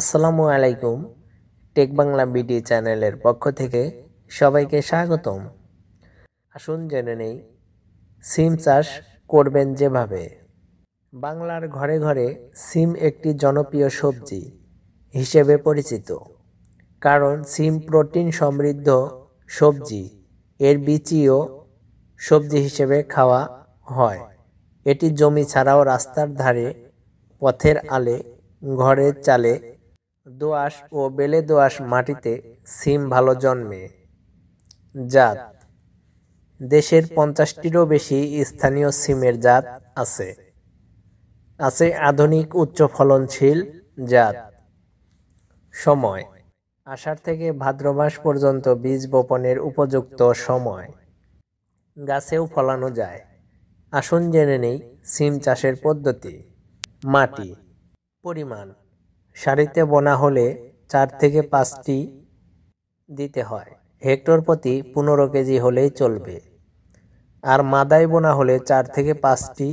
আসসালামু আলাইকুম take Bangla BD চ্যানেলের পক্ষ থেকে সবাইকে স্বাগতম আসুন জেনে নেই সিম চাষ করবেন যেভাবে বাংলার ঘরে ঘরে সিম একটি জনপ্রিয় সবজি হিসেবে পরিচিত কারণ সিম প্রোটিন সমৃদ্ধ সবজি এর বিচিও সবজি হিসেবে খাওয়া হয় এটি জমি ছাড়াও রাস্তার ধারে পথের আলে ঘরের চালে দোআঁশ ও বেলে দোআঁশ মাটিতে সিম ভালো জন্মে জাত দেশের পঞ্চাশটিরও বেশি স্থানীয় সিমের জাত আছে আছে আধুনিক উচ্চ ফলনশীল জাত সময় আষাঢ় থেকে ভাদ্র মাস পর্যন্ত বীজ বপনের উপযুক্ত সময় গাছেও ফলানো যায় আসুন জেনে নেই সিম চাষের পদ্ধতি মাটি পরিমাণ সারিতে বোনা হলে চার থেকে পাঁচটি দিতে হয় হেক্টর প্রতি পনেরো কেজি হলেই চলবে আর মাদায় বোনা হলে চার থেকে পাঁচটি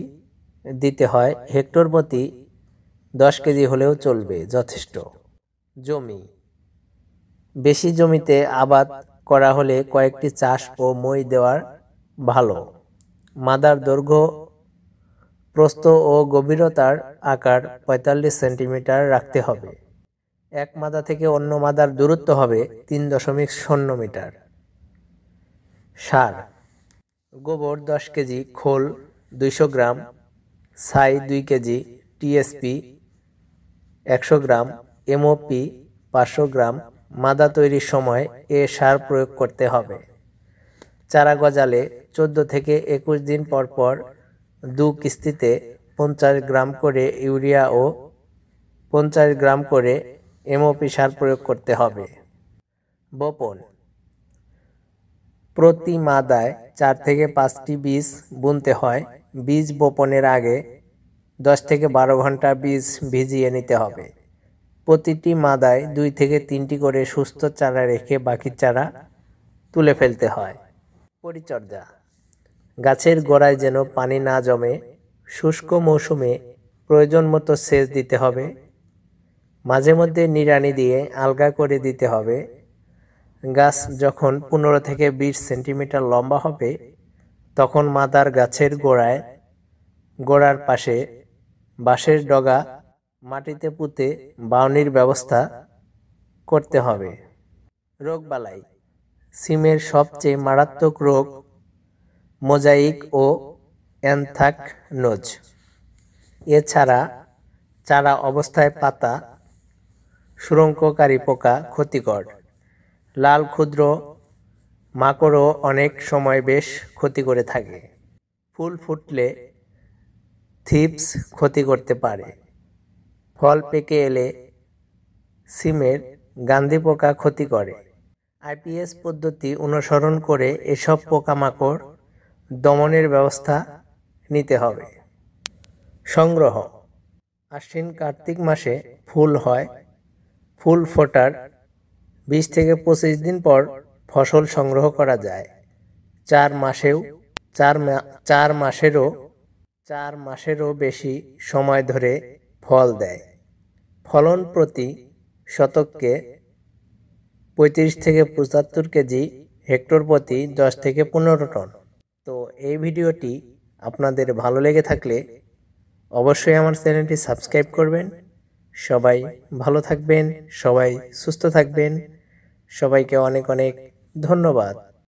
দিতে হয় হেক্টর প্রতি দশ কেজি হলেও চলবে যথেষ্ট জমি বেশি জমিতে আবাদ করা হলে কয়েকটি চাষ ও মই দেওয়ার ভালো মাদার দৈর্ঘ্য প্রস্থ ও গভীরতার আকার ৪৫ সেন্টিমিটার রাখতে হবে এক মাদা থেকে অন্য মাদার দূরত্ব হবে তিন দশমিক শূন্য মিটার সার গোবর দশ কেজি খোল দুইশো গ্রাম ছাই দুই কেজি টিএসপি একশো গ্রাম এমওপি পাঁচশো গ্রাম মাদা তৈরির সময় এ সার প্রয়োগ করতে হবে চারা গজালে চোদ্দ থেকে একুশ দিন পর পর দু কিস্তিতে পঞ্চাশ গ্রাম করে ইউরিয়া ও পঞ্চাশ গ্রাম করে এমওপি সার প্রয়োগ করতে হবে বপন প্রতি মাদায় চার থেকে পাঁচটি বীজ বুনতে হয় বীজ বপনের আগে দশ থেকে বারো ঘন্টা বীজ ভিজিয়ে নিতে হবে প্রতিটি মাদায় দুই থেকে তিনটি করে সুস্থ চারা রেখে বাকি চারা তুলে ফেলতে হয় পরিচর্যা গাছের গোড়ায় যেন পানি না জমে শুষ্ক মৌসুমে প্রয়োজন মতো সেচ দিতে হবে মাঝে মধ্যে নিড়ানি দিয়ে আলগা করে দিতে হবে গাছ যখন পনেরো থেকে বিশ সেন্টিমিটার লম্বা হবে তখন মাদার গাছের গোড়ায় গোড়ার পাশে বাঁশের ডগা মাটিতে পুঁতে বাউনির ব্যবস্থা করতে হবে রোগবালাই সিমের সবচেয়ে মারাত্মক রোগ মোজাইক ও অ্যান্থাকনোজ এছাড়া চারা অবস্থায় পাতা সুরঙ্ককারী পোকা ক্ষতিকর লাল ক্ষুদ্র মাকড়ও অনেক সময় বেশ ক্ষতি করে থাকে ফুল ফুটলে থিপস ক্ষতি করতে পারে ফল পেকে এলে সিমের গান্ধী পোকা ক্ষতি করে আইপিএস পদ্ধতি অনুসরণ করে এসব পোকামাকড় দমনের ব্যবস্থা নিতে হবে সংগ্রহ আশ্বিন কার্তিক মাসে ফুল হয় ফুল ফোটার বিশ থেকে পঁচিশ দিন পর ফসল সংগ্রহ করা যায় চার মাসেও চার চার মাসেরও চার মাসেরও বেশি সময় ধরে ফল দেয় ফলন প্রতি শতককে পঁয়ত্রিশ থেকে পঁচাত্তর কেজি হেক্টর প্রতি দশ থেকে পনেরো টন তো এই ভিডিওটি আপনাদের ভালো লেগে থাকলে অবশ্যই আমার চ্যানেলটি সাবস্ক্রাইব করবেন সবাই ভালো থাকবেন সবাই সুস্থ থাকবেন সবাইকে অনেক অনেক ধন্যবাদ